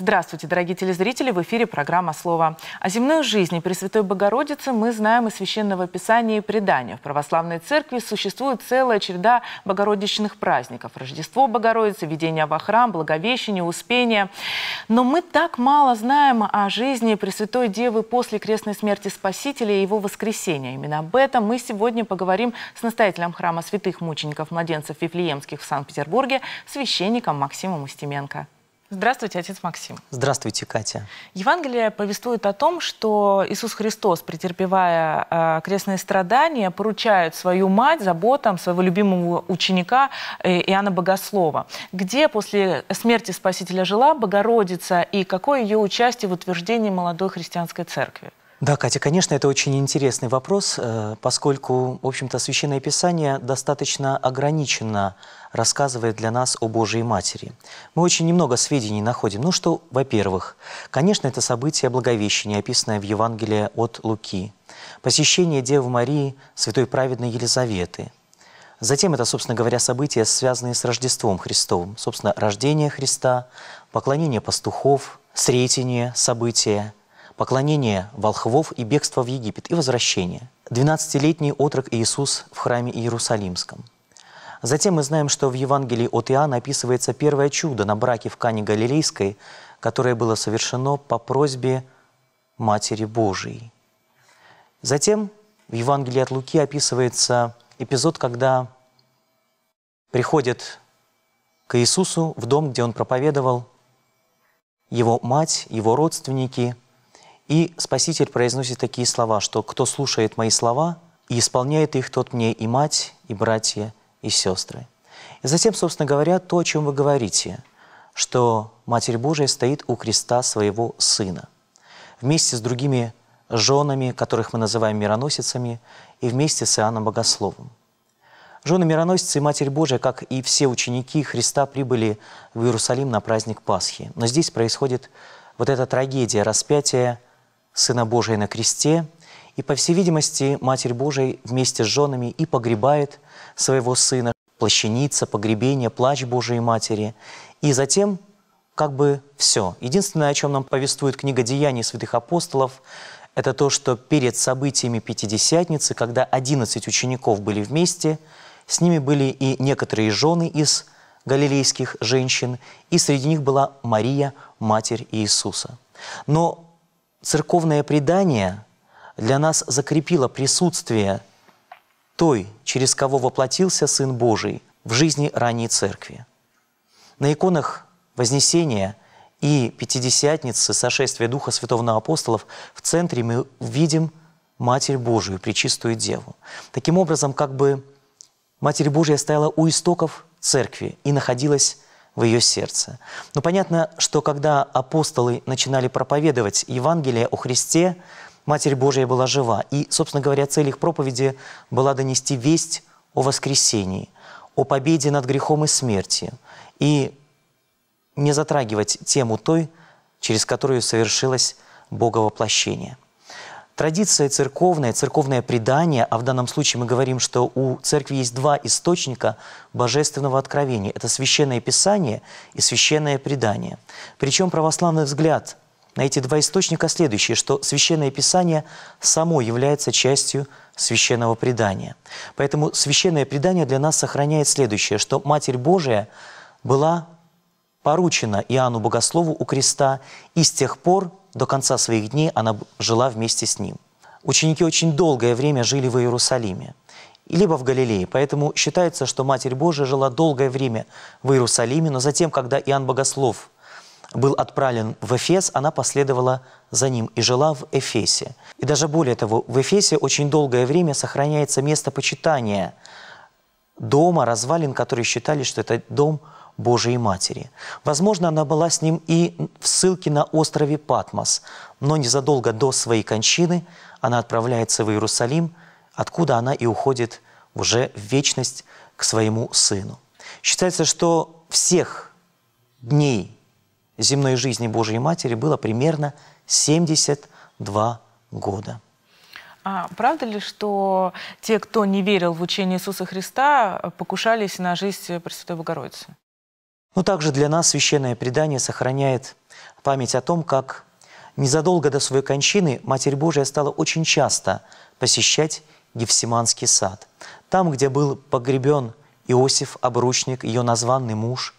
Здравствуйте, дорогие телезрители! В эфире программа «Слово». О земной жизни Пресвятой Богородицы мы знаем из Священного Писания и предания. В Православной Церкви существует целая череда богородичных праздников. Рождество Богородицы, Введение во храм, Благовещение, Успение. Но мы так мало знаем о жизни Пресвятой Девы после крестной смерти Спасителя и его воскресения. Именно об этом мы сегодня поговорим с настоятелем храма святых мучеников-младенцев Вифлеемских в Санкт-Петербурге, священником Максимом Устименко. Здравствуйте, отец Максим. Здравствуйте, Катя. Евангелие повествует о том, что Иисус Христос, претерпевая э, крестные страдания, поручает свою мать заботам своего любимого ученика э, Иоанна Богослова, где после смерти Спасителя жила Богородица и какое ее участие в утверждении молодой христианской церкви? Да, Катя, конечно, это очень интересный вопрос, э, поскольку, в общем-то, Священное Писание достаточно ограниченно рассказывает для нас о Божьей Матери. Мы очень немного сведений находим. Ну что, во-первых, конечно, это событие Благовещения, описанное в Евангелии от Луки, посещение Девы Марии, святой праведной Елизаветы. Затем это, собственно говоря, события, связанные с Рождеством Христовым. Собственно, рождение Христа, поклонение пастухов, сретение события – поклонение волхвов и бегство в Египет и возвращение. 12-летний отрок Иисус в храме Иерусалимском. Затем мы знаем, что в Евангелии от Иоанна описывается первое чудо на браке в Кане Галилейской, которое было совершено по просьбе Матери Божией. Затем в Евангелии от Луки описывается эпизод, когда приходят к Иисусу в дом, где он проповедовал, его мать, его родственники – и Спаситель произносит такие слова, что «кто слушает мои слова и исполняет их, тот мне и мать, и братья, и сестры». И затем, собственно говоря, то, о чем вы говорите, что Матерь Божия стоит у креста своего Сына. Вместе с другими женами, которых мы называем мироносицами, и вместе с Иоанном Богословом. Жены мироносицы и Матерь Божия, как и все ученики Христа, прибыли в Иерусалим на праздник Пасхи. Но здесь происходит вот эта трагедия распятия – Сына Божия на кресте, и, по всей видимости, Матерь Божия вместе с женами и погребает своего Сына, плащаница, погребение, плач Божией Матери, и затем как бы все. Единственное, о чем нам повествует книга «Деяний святых апостолов», это то, что перед событиями Пятидесятницы, когда 11 учеников были вместе, с ними были и некоторые жены из галилейских женщин, и среди них была Мария, Матерь Иисуса. Но церковное предание для нас закрепило присутствие той, через кого воплотился Сын Божий в жизни ранней церкви. На иконах Вознесения и Пятидесятницы сошествия Духа Святого на апостолов в центре мы видим Матерь Божию, Пречистую Деву. Таким образом, как бы Матерь Божья стояла у истоков церкви и находилась в ее сердце. Но понятно, что когда апостолы начинали проповедовать Евангелие о Христе, Матерь Божья была жива. И, собственно говоря, цель их проповеди была донести весть о воскресении, о победе над грехом и смертью, и не затрагивать тему той, через которую совершилось Боговоплощение. Традиция церковная, церковное предание, а в данном случае мы говорим, что у церкви есть два источника божественного откровения. Это священное писание и священное предание. Причем православный взгляд на эти два источника следующий, что священное писание само является частью священного предания. Поэтому священное предание для нас сохраняет следующее, что Матерь Божия была поручена Иоанну Богослову у креста, и с тех пор до конца своих дней она жила вместе с ним. Ученики очень долгое время жили в Иерусалиме, либо в Галилее, поэтому считается, что Матерь Божия жила долгое время в Иерусалиме, но затем, когда Иоанн Богослов был отправлен в Эфес, она последовала за ним и жила в Эфесе. И даже более того, в Эфесе очень долгое время сохраняется место почитания дома, развалин, которые считали, что это дом – Божией Матери. Возможно, она была с ним и в ссылке на острове Патмос, но незадолго до своей кончины она отправляется в Иерусалим, откуда она и уходит уже в вечность к своему сыну. Считается, что всех дней земной жизни Божией Матери было примерно 72 года. А правда ли, что те, кто не верил в учение Иисуса Христа, покушались на жизнь Пресвятой Богородицы? Но также для нас священное предание сохраняет память о том, как незадолго до своей кончины Матерь Божия стала очень часто посещать Гефсиманский сад. Там, где был погребен Иосиф Обручник, ее названный муж,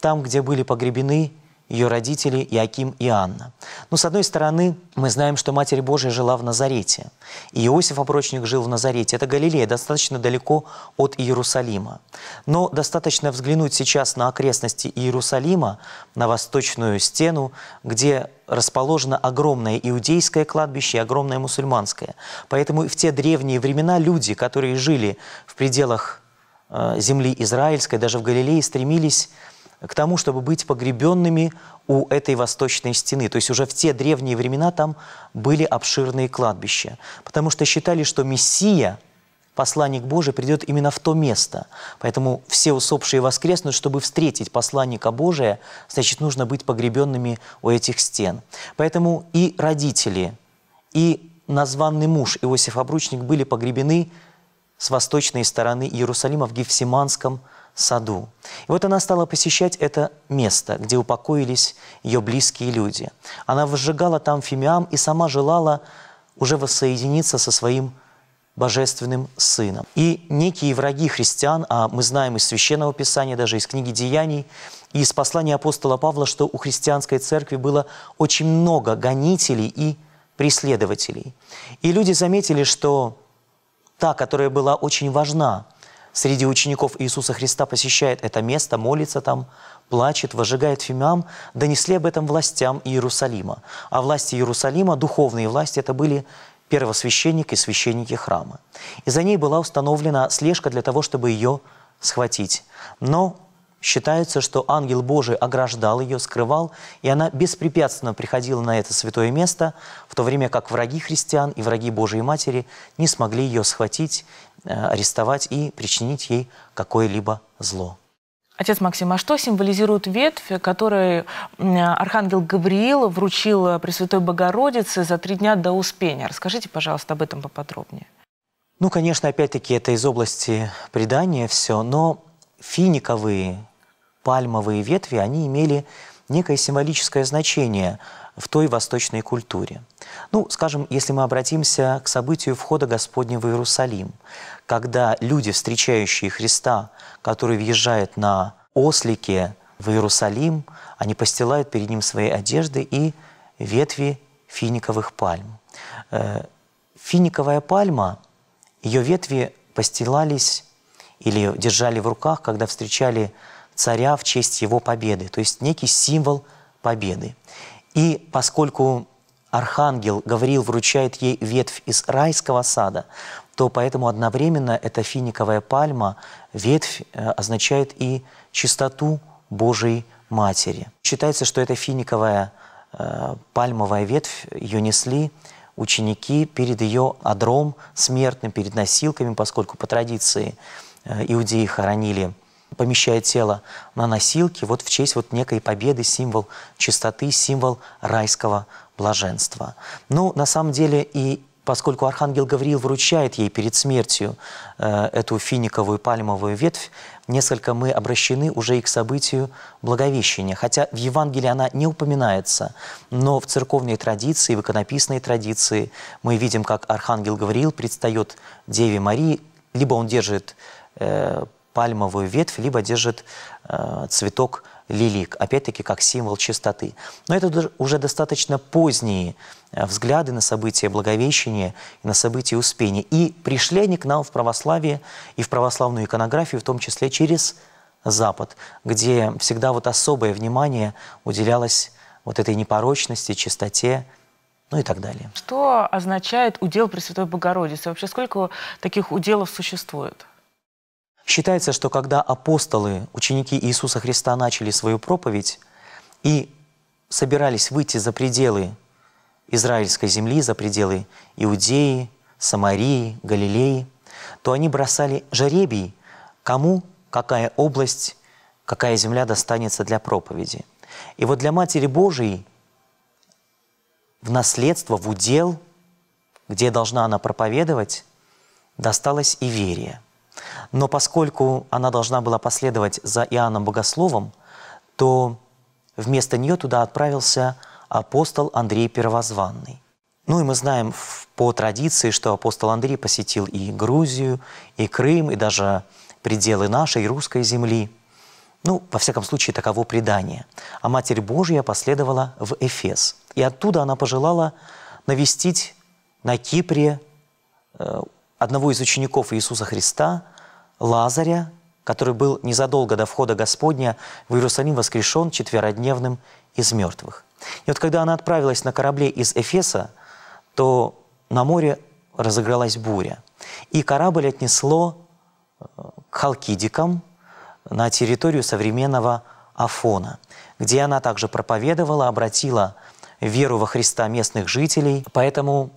там, где были погребены ее родители Иаким и Анна. Но ну, с одной стороны, мы знаем, что Матерь Божия жила в Назарете. И Иосиф Оброчник жил в Назарете. Это Галилея, достаточно далеко от Иерусалима. Но достаточно взглянуть сейчас на окрестности Иерусалима, на восточную стену, где расположено огромное иудейское кладбище и огромное мусульманское. Поэтому в те древние времена люди, которые жили в пределах э, земли израильской, даже в Галилее, стремились к тому, чтобы быть погребенными у этой восточной стены. То есть уже в те древние времена там были обширные кладбища, потому что считали, что Мессия, посланник Божий, придет именно в то место. Поэтому все усопшие воскреснут, чтобы встретить посланника Божия, значит, нужно быть погребенными у этих стен. Поэтому и родители, и названный муж Иосиф Обручник были погребены с восточной стороны Иерусалима в Гефсиманском саду. И вот она стала посещать это место, где упокоились ее близкие люди. Она возжигала там фимиам и сама желала уже воссоединиться со своим божественным сыном. И некие враги христиан, а мы знаем из Священного Писания, даже из книги Деяний, и из послания апостола Павла, что у христианской церкви было очень много гонителей и преследователей. И люди заметили, что та, которая была очень важна – среди учеников Иисуса Христа посещает это место, молится там, плачет, возжигает фимиам, донесли об этом властям Иерусалима. А власти Иерусалима, духовные власти, это были первосвященник и священники храма. И за ней была установлена слежка для того, чтобы ее схватить. Но Считается, что ангел Божий ограждал ее, скрывал, и она беспрепятственно приходила на это святое место, в то время как враги христиан и враги Божией Матери не смогли ее схватить, э, арестовать и причинить ей какое-либо зло. Отец Максим, а что символизирует ветвь, которую архангел Гавриил вручил Пресвятой Богородице за три дня до Успения? Расскажите, пожалуйста, об этом поподробнее. Ну, конечно, опять-таки, это из области предания все, но финиковые пальмовые ветви, они имели некое символическое значение в той восточной культуре. Ну, скажем, если мы обратимся к событию входа Господня в Иерусалим, когда люди, встречающие Христа, который въезжает на ослике в Иерусалим, они постилают перед ним свои одежды и ветви финиковых пальм. Э, финиковая пальма, ее ветви постилались или держали в руках, когда встречали царя в честь его победы, то есть некий символ победы. И поскольку архангел Гавриил вручает ей ветвь из райского сада, то поэтому одновременно эта финиковая пальма, ветвь, э, означает и чистоту Божией Матери. Считается, что эта финиковая э, пальмовая ветвь ее несли ученики перед ее адром смертным, перед носилками, поскольку по традиции э, иудеи хоронили помещая тело на носилки, вот в честь вот некой победы, символ чистоты, символ райского блаженства. Ну, на самом деле, и поскольку архангел Гавриил вручает ей перед смертью э, эту финиковую пальмовую ветвь, несколько мы обращены уже и к событию Благовещения. Хотя в Евангелии она не упоминается, но в церковной традиции, в иконописной традиции мы видим, как архангел Гавриил предстает Деве Марии, либо он держит э, пальмовую ветвь, либо держит э, цветок лилик, опять-таки как символ чистоты. Но это уже достаточно поздние э, взгляды на события Благовещения и на события Успения. И пришли они к нам в православие и в православную иконографию, в том числе через Запад, где всегда вот особое внимание уделялось вот этой непорочности, чистоте, ну и так далее. Что означает удел Пресвятой Богородицы? Вообще сколько таких уделов существует? Считается, что когда апостолы, ученики Иисуса Христа начали свою проповедь и собирались выйти за пределы израильской земли, за пределы Иудеи, Самарии, Галилеи, то они бросали жеребий, кому какая область, какая земля достанется для проповеди. И вот для Матери Божией в наследство, в удел, где должна она проповедовать, досталась Иверия – но поскольку она должна была последовать за Иоанном Богословом, то вместо нее туда отправился апостол Андрей Первозванный. Ну и мы знаем по традиции, что апостол Андрей посетил и Грузию, и Крым, и даже пределы нашей русской земли. Ну, во всяком случае, таково предание. А Матерь Божья последовала в Эфес. И оттуда она пожелала навестить на Кипре э, одного из учеников Иисуса Христа, Лазаря, который был незадолго до входа Господня в Иерусалим воскрешен четверодневным из мертвых. И вот когда она отправилась на корабле из Эфеса, то на море разыгралась буря. И корабль отнесло э, к Халкидикам на территорию современного Афона, где она также проповедовала, обратила веру во Христа местных жителей. Поэтому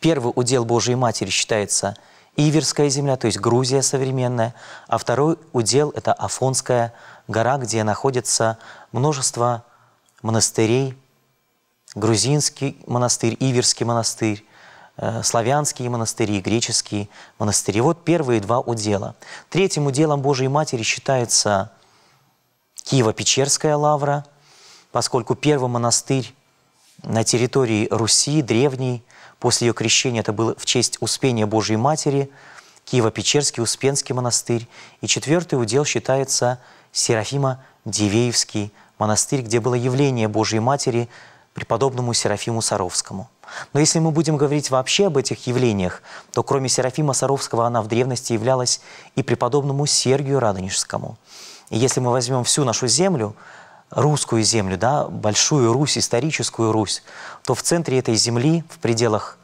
первый удел Божьей Матери считается – Иверская земля, то есть Грузия современная, а второй удел – это Афонская гора, где находится множество монастырей, грузинский монастырь, Иверский монастырь, э, славянские монастыри, греческие монастыри. Вот первые два удела. Третьим уделом Божьей Матери считается Киево-Печерская лавра, поскольку первый монастырь на территории Руси, древний, После ее крещения это было в честь Успения Божьей Матери, Киево-Печерский Успенский монастырь. И четвертый удел считается Серафима Дивеевский монастырь, где было явление Божьей Матери преподобному Серафиму Саровскому. Но если мы будем говорить вообще об этих явлениях, то кроме Серафима Саровского она в древности являлась и преподобному Сергию Радонежскому. И если мы возьмем всю нашу землю, русскую землю, да, большую Русь, историческую Русь, то в центре этой земли, в пределах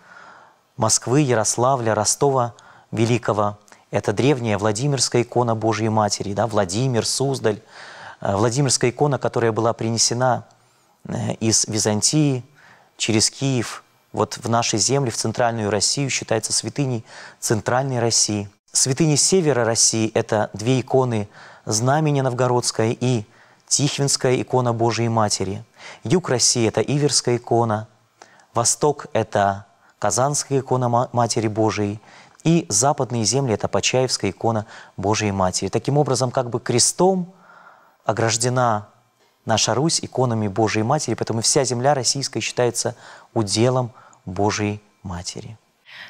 Москвы, Ярославля, Ростова Великого, это древняя Владимирская икона Божьей Матери, да, Владимир, Суздаль, э, Владимирская икона, которая была принесена э, из Византии через Киев, вот в нашей земле, в центральную Россию, считается святыней центральной России. Святыни севера России – это две иконы Знамени Новгородское и Тихвинская икона Божией Матери, юг России – это Иверская икона, восток – это Казанская икона Матери Божией, и западные земли – это Почаевская икона Божией Матери. Таким образом, как бы крестом ограждена наша Русь иконами Божией Матери, поэтому вся земля российская считается уделом Божией Матери.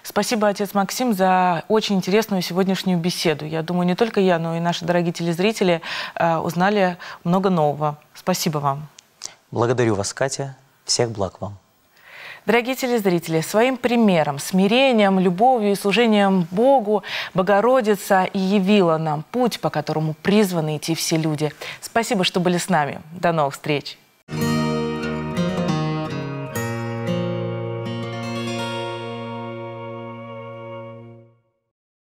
Спасибо, отец Максим, за очень интересную сегодняшнюю беседу. Я думаю, не только я, но и наши дорогие телезрители э, узнали много нового. Спасибо вам. Благодарю вас, Катя. Всех благ вам. Дорогие телезрители, своим примером, смирением, любовью и служением Богу Богородица и явила нам путь, по которому призваны идти все люди. Спасибо, что были с нами. До новых встреч!